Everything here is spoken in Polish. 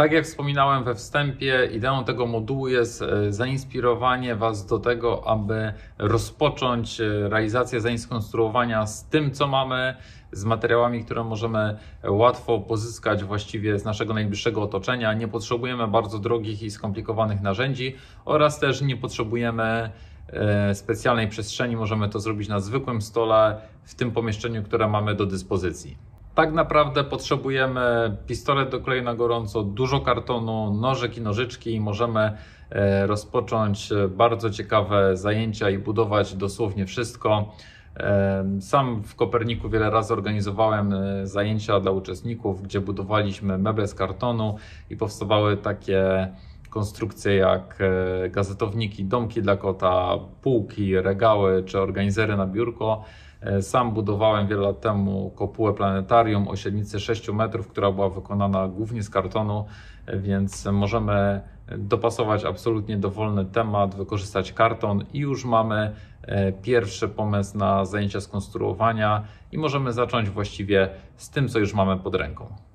Tak jak wspominałem we wstępie, ideą tego modułu jest e, zainspirowanie Was do tego, aby rozpocząć e, realizację zainskonstruowania z tym, co mamy, z materiałami, które możemy e, łatwo pozyskać właściwie z naszego najbliższego otoczenia. Nie potrzebujemy bardzo drogich i skomplikowanych narzędzi oraz też nie potrzebujemy specjalnej przestrzeni. Możemy to zrobić na zwykłym stole w tym pomieszczeniu, które mamy do dyspozycji tak naprawdę potrzebujemy pistolet do klejenia gorąco, dużo kartonu, nożyk i nożyczki i możemy e, rozpocząć e, bardzo ciekawe zajęcia i budować dosłownie wszystko. E, sam w Koperniku wiele razy organizowałem zajęcia dla uczestników, gdzie budowaliśmy meble z kartonu i powstawały takie konstrukcje jak e, gazetowniki, domki dla kota, półki, regały czy organizery na biurko. E, sam budowałem wiele lat temu kopułę planetarium o średnicy 6 metrów, która była wykonana głównie z kartonu, e, więc możemy dopasować absolutnie dowolny temat, wykorzystać karton i już mamy pierwszy pomysł na zajęcia skonstruowania i możemy zacząć właściwie z tym, co już mamy pod ręką.